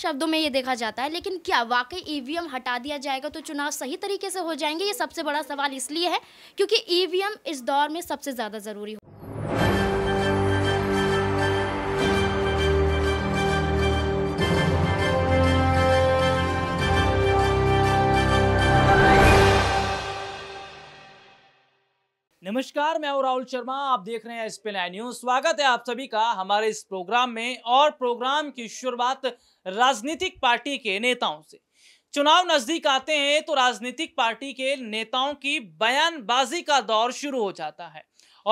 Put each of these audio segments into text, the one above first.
शब्दों में ये देखा जाता है लेकिन क्या वाकई ईवीएम e हटा दिया जाएगा तो चुनाव सही तरीके से हो जाएंगे ये सबसे बड़ा सवाल इसलिए है क्योंकि ईवीएम e इस दौर में सबसे ज़्यादा ज़रूरी हो नमस्कार मैं हूँ राहुल शर्मा आप देख रहे हैं एस पी न्यूज स्वागत है आप सभी का हमारे इस प्रोग्राम में और प्रोग्राम की शुरुआत राजनीतिक पार्टी के नेताओं से चुनाव नजदीक आते हैं तो राजनीतिक पार्टी के नेताओं की बयानबाजी का दौर शुरू हो जाता है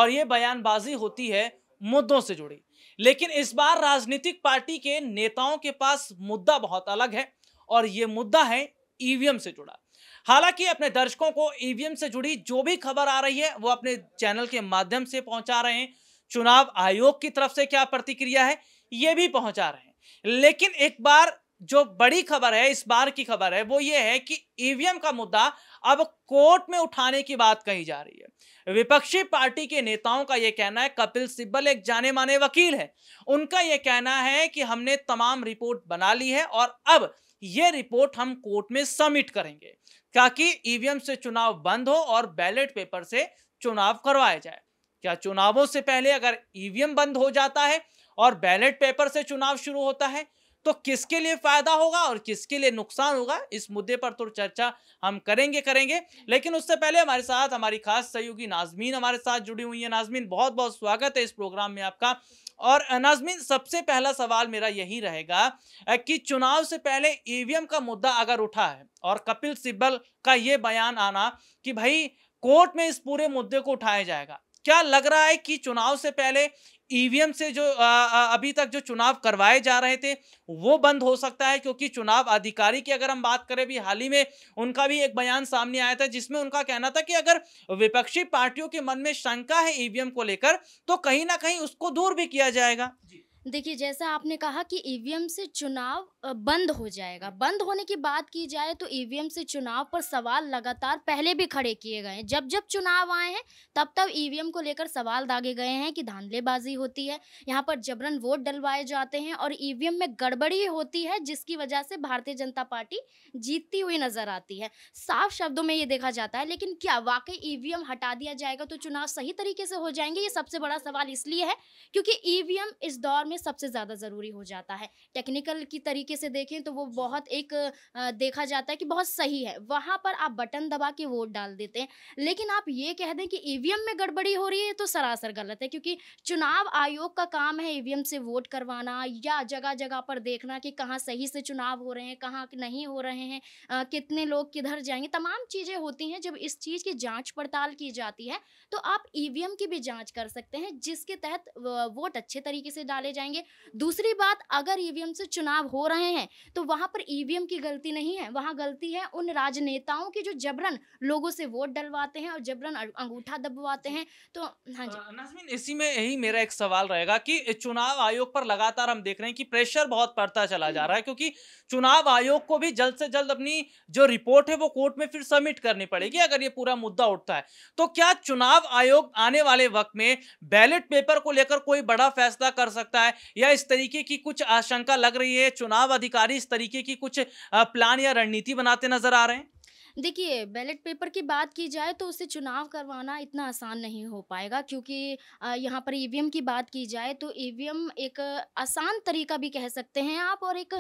और ये बयानबाजी होती है मुद्दों से जुड़ी लेकिन इस बार राजनीतिक पार्टी के नेताओं के पास मुद्दा बहुत अलग है और ये मुद्दा है ईवीएम से जुड़ा हालांकि अपने दर्शकों को ईवीएम से जुड़ी जो भी खबर आ रही है वो अपने चैनल के माध्यम से पहुंचा रहे हैं चुनाव आयोग की तरफ से क्या प्रतिक्रिया है ये भी पहुंचा रहे हैं लेकिन एक बार जो बड़ी खबर है इस बार की खबर है वो ये है कि ईवीएम का मुद्दा अब कोर्ट में उठाने की बात कही जा रही है विपक्षी पार्टी के नेताओं का यह कहना है कपिल सिब्बल एक जाने माने वकील है उनका यह कहना है कि हमने तमाम रिपोर्ट बना ली है और अब ये रिपोर्ट हम कोर्ट में सबमिट करेंगे ताकि ईवीएम से चुनाव बंद हो और बैलेट पेपर से चुनाव करवाया जाए क्या चुनावों से पहले अगर ईवीएम बंद हो जाता है और बैलेट पेपर से चुनाव शुरू होता है तो किसके लिए फायदा होगा और किसके लिए नुकसान होगा इस मुद्दे पर तो चर्चा हम करेंगे करेंगे लेकिन उससे पहले हमारे साथ हमारी खास सहयोगी नाजमीन हमारे साथ जुड़ी हुई है नाजमीन बहुत बहुत स्वागत है इस प्रोग्राम में आपका और नाजमीन सबसे पहला सवाल मेरा यही रहेगा कि चुनाव से पहले ईवीएम का मुद्दा अगर उठा है और कपिल सिब्बल का ये बयान आना कि भाई कोर्ट में इस पूरे मुद्दे को उठाया जाएगा क्या लग रहा है कि चुनाव से पहले ईवीएम से जो आ, अभी तक जो चुनाव करवाए जा रहे थे वो बंद हो सकता है क्योंकि चुनाव अधिकारी की अगर हम बात करें भी हाल ही में उनका भी एक बयान सामने आया था जिसमें उनका कहना था कि अगर विपक्षी पार्टियों के मन में शंका है ईवीएम को लेकर तो कहीं ना कहीं उसको दूर भी किया जाएगा देखिए जैसा आपने कहा कि ईवीएम से चुनाव बंद हो जाएगा बंद होने की बात की जाए तो ईवीएम e से चुनाव पर सवाल लगातार पहले भी खड़े किए गए हैं जब जब चुनाव आए हैं तब तब ईवीएम e को लेकर सवाल दागे गए हैं कि धांधलेबाजी होती है यहाँ पर जबरन वोट डलवाए जाते हैं और ईवीएम e में गड़बड़ी होती है जिसकी वजह से भारतीय जनता पार्टी जीतती हुई नजर आती है साफ शब्दों में ये देखा जाता है लेकिन क्या वाकई ईवीएम हटा दिया जाएगा तो चुनाव सही तरीके से हो जाएंगे ये सबसे बड़ा सवाल इसलिए है क्योंकि ईवीएम इस दौर में सबसे ज़्यादा ज़रूरी हो जाता है टेक्निकल की तरीके से देखें तो वो बहुत एक देखा जाता है कि बहुत सही है वहाँ पर आप बटन दबा के वोट डाल देते हैं लेकिन आप ये कह दें कि ईवीएम में गड़बड़ी हो रही है तो सरासर गलत है क्योंकि चुनाव आयोग का काम है ईवीएम से वोट करवाना या जगह जगह पर देखना कि कहाँ सही से चुनाव हो रहे हैं कहाँ नहीं हो रहे हैं कितने लोग किधर जाएंगे तमाम चीज़ें होती हैं जब इस चीज़ की जाँच पड़ताल की जाती है तो आप ईवीएम की भी जाँच कर सकते हैं जिसके तहत वोट अच्छे तरीके से डाले जाएंगे दूसरी बात अगर ईवीएम से चुनाव हो रहे रहे हैं तो वहां पर ईवीएम e की गलती नहीं है वहां गलती है उन राजनेताओं की जो जबरन लोगों से वोट डलवाते हैं और जबरन अं-, अंगूठा दबवाते हैं तो हाँ जी नाजमीन इसी में यही मेरा एक सवाल रहेगा कि चुनाव आयोग पर लगातार हम देख रहे हैं कि प्रेशर बहुत पड़ता चला जा हम्म। रहा है क्योंकि चुनाव आयोग को भी जल्द से जल्द अपनी जो रिपोर्ट है वो कोर्ट में फिर सबमिट करनी पड़ेगी हम्म। अगर ये पूरा मुद्दा उठता है तो क्या चुनाव आयोग आने वाले वक्त में बैलेट पेपर को लेकर कोई बड़ा फैसला कर सकता है या इस तरीके की कुछ आशंका लग रही है चुनाव चुनाव अधिकारी इस तरीके की कुछ प्लान या रणनीति बनाते नजर आ रहे हैं देखिए बैलेट पेपर की बात की जाए तो उससे चुनाव करवाना इतना आसान नहीं हो पाएगा क्योंकि यहाँ पर ई की बात की जाए तो ई एक आसान तरीका भी कह सकते हैं आप और एक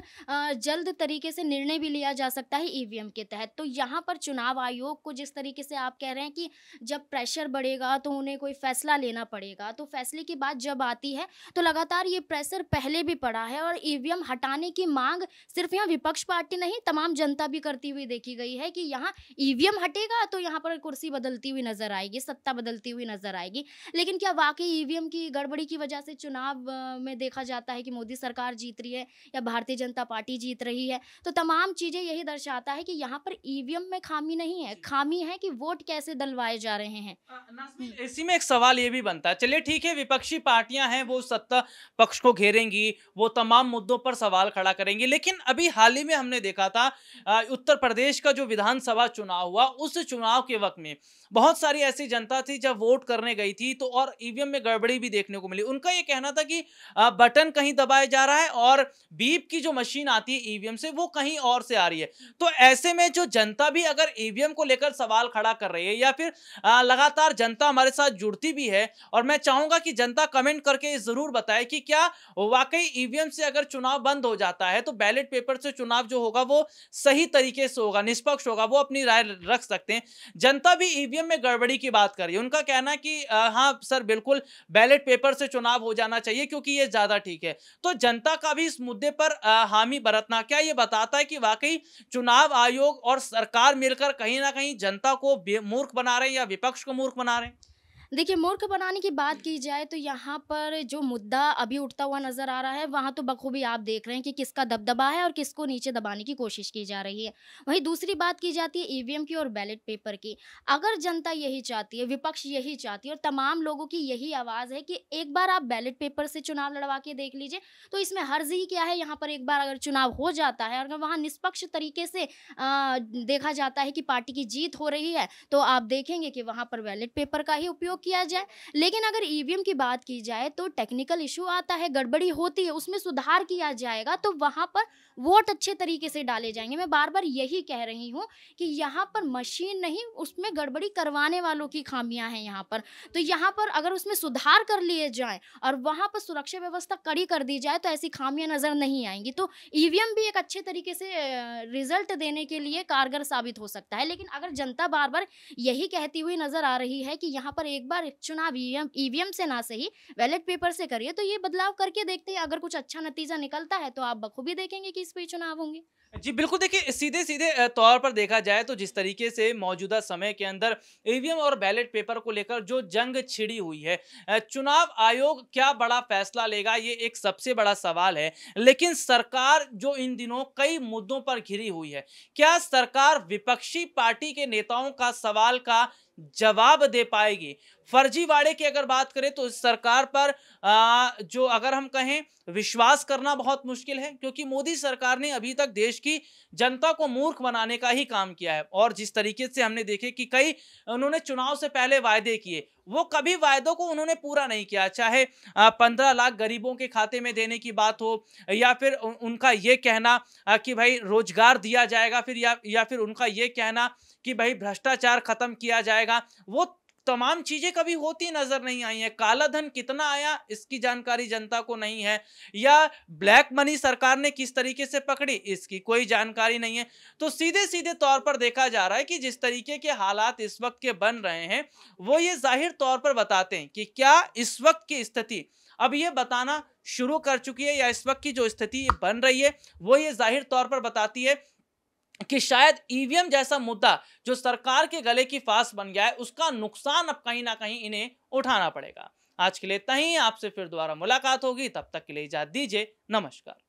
जल्द तरीके से निर्णय भी लिया जा सकता है ई के तहत तो यहाँ पर चुनाव आयोग को जिस तरीके से आप कह रहे हैं कि जब प्रेशर बढ़ेगा तो उन्हें कोई फैसला लेना पड़ेगा तो फैसले की बात जब आती है तो लगातार ये प्रेशर पहले भी पड़ा है और ई हटाने की मांग सिर्फ यहाँ विपक्ष पार्टी नहीं तमाम जनता भी करती हुई देखी गई है कि यहाँ यहाँ ईवीएम हटेगा तो यहाँ पर कुर्सी बदलती हुई नजर आएगी सत्ता बदलती हुई नजर आएगी लेकिन क्या वाकई ईवीएम की गड़बड़ी की वजह से चुनाव में देखा जाता है कि मोदी सरकार जीत रही है या भारतीय जनता पार्टी जीत रही है तो तमाम चीजें यही दर्शाता है कि यहाँ पर ईवीएम में खामी नहीं है खामी है कि वोट कैसे दलवाए जा रहे हैं हम्म। इसी में एक सवाल ये भी बनता है चलिए ठीक है विपक्षी पार्टियां हैं वो सत्ता पक्ष को घेरेंगी वो तमाम मुद्दों पर सवाल खड़ा करेंगी लेकिन अभी हाल ही में हमने देखा था उत्तर प्रदेश का जो विधानसभा विधानसभा चुनाव हुआ उस चुनाव के वक्त में बहुत सारी ऐसी जनता थी जब वोट करने गई थी तो और ईवीएम में गड़बड़ी भी देखने को मिली उनका यह कहना था कि बटन कहीं दबाया जा रहा है और बीप की जो मशीन आती है ईवीएम से वो कहीं और से आ रही है तो ऐसे में जो जनता भी अगर ईवीएम को लेकर सवाल खड़ा कर रही है या फिर लगातार जनता हमारे साथ जुड़ती भी है और मैं चाहूंगा कि जनता कमेंट करके जरूर बताए कि क्या वाकई ईवीएम से अगर चुनाव बंद हो जाता है तो बैलेट पेपर से चुनाव जो होगा वो सही तरीके से होगा निष्पक्ष होगा वो अपनी राय रख सकते हैं जनता भी ईवीएम में गड़बड़ी की बात कर रही है उनका कहना कि हाँ सर बिल्कुल बैलेट पेपर से चुनाव हो जाना चाहिए क्योंकि ये ज़्यादा ठीक है तो जनता का भी इस मुद्दे पर हामी बरतना क्या ये बताता है कि वाकई चुनाव आयोग और सरकार मिलकर कहीं ना कहीं जनता को मूर्ख बना रहे हैं या विपक्ष को मूर्ख बना रहे हैं देखिए मूर्ख बनाने की बात की जाए तो यहाँ पर जो मुद्दा अभी उठता हुआ नजर आ रहा है वहाँ तो बखूबी आप देख रहे हैं कि किसका दबदबा है और किसको नीचे दबाने की कोशिश की जा रही है वहीं दूसरी बात की जाती है ईवीएम की और बैलेट पेपर की अगर जनता यही चाहती है विपक्ष यही चाहती है और तमाम लोगों की यही आवाज़ है कि एक बार आप बैलेट पेपर से चुनाव लड़वा के देख लीजिए तो इसमें हर्ज ही क्या है यहाँ पर एक बार अगर चुनाव हो जाता है और वहाँ निष्पक्ष तरीके से देखा जाता है कि पार्टी की जीत हो रही है तो आप देखेंगे कि वहाँ पर बैलेट पेपर का ही उपयोग प्रयोग किया जाए लेकिन अगर ईवीएम e की बात की जाए तो टेक्निकल इशू आता है गड़बड़ी होती है उसमें सुधार किया जाएगा तो वहाँ पर वोट अच्छे तरीके से डाले जाएंगे मैं बार बार यही कह रही हूँ कि यहाँ पर मशीन नहीं उसमें गड़बड़ी करवाने वालों की खामियाँ हैं यहाँ पर तो यहाँ पर अगर उसमें सुधार कर लिए जाए और वहाँ पर सुरक्षा व्यवस्था कड़ी कर दी जाए तो ऐसी खामियाँ नज़र नहीं आएंगी तो ईवीएम e भी एक अच्छे तरीके से रिजल्ट देने के लिए कारगर साबित हो सकता है लेकिन अगर जनता बार बार यही कहती हुई नज़र आ रही है कि यहाँ पर एक बार चुनाव ईवीएम से ना सही बैलेट पेपर से करिए तो ये बदलाव करके देखते हैं अगर कुछ अच्छा नतीजा निकलता है तो आप बखूबी देखेंगे कि इस पर चुनाव होंगे जी बिल्कुल देखिए सीधे सीधे तौर पर देखा जाए तो जिस तरीके से मौजूदा समय के अंदर ईवीएम और बैलेट पेपर को लेकर जो जंग छिड़ी हुई है चुनाव आयोग क्या बड़ा फैसला लेगा ये एक सबसे बड़ा सवाल है लेकिन सरकार जो इन दिनों कई मुद्दों पर घिरी हुई है क्या सरकार विपक्षी पार्टी के नेताओं का सवाल का जवाब दे पाएगी फर्जीवाड़े की अगर बात करें तो इस सरकार पर आ, जो अगर हम कहें विश्वास करना बहुत मुश्किल है क्योंकि मोदी सरकार ने अभी तक देश की जनता को मूर्ख बनाने का ही काम किया है और जिस तरीके से हमने देखे कि कई उन्होंने चुनाव से पहले वायदे किए वो कभी वायदों को उन्होंने पूरा नहीं किया चाहे पंद्रह लाख गरीबों के खाते में देने की बात हो या फिर उनका ये कहना कि भाई रोजगार दिया जाएगा फिर या, या फिर उनका ये कहना कि भाई भ्रष्टाचार खत्म किया जाएगा वो तमाम चीजें कभी होती नजर नहीं आई है काला धन कितना आया इसकी जानकारी जनता को नहीं है या ब्लैक मनी सरकार ने किस तरीके से पकड़ी इसकी कोई जानकारी नहीं है तो सीधे सीधे तौर पर देखा जा रहा है कि जिस तरीके के हालात इस वक्त के बन रहे हैं वो ये जाहिर तौर पर बताते हैं कि क्या इस वक्त की स्थिति अब ये बताना शुरू कर चुकी है या इस वक्त की जो स्थिति बन रही है वो ये जाहिर तौर पर बताती है कि शायद ईवीएम e जैसा मुद्दा जो सरकार के गले की फांस बन गया है उसका नुकसान अब कहीं ना कहीं इन्हें उठाना पड़ेगा आज के लिए तहीं आपसे फिर दोबारा मुलाकात होगी तब तक के लिए इजाज़त दीजिए नमस्कार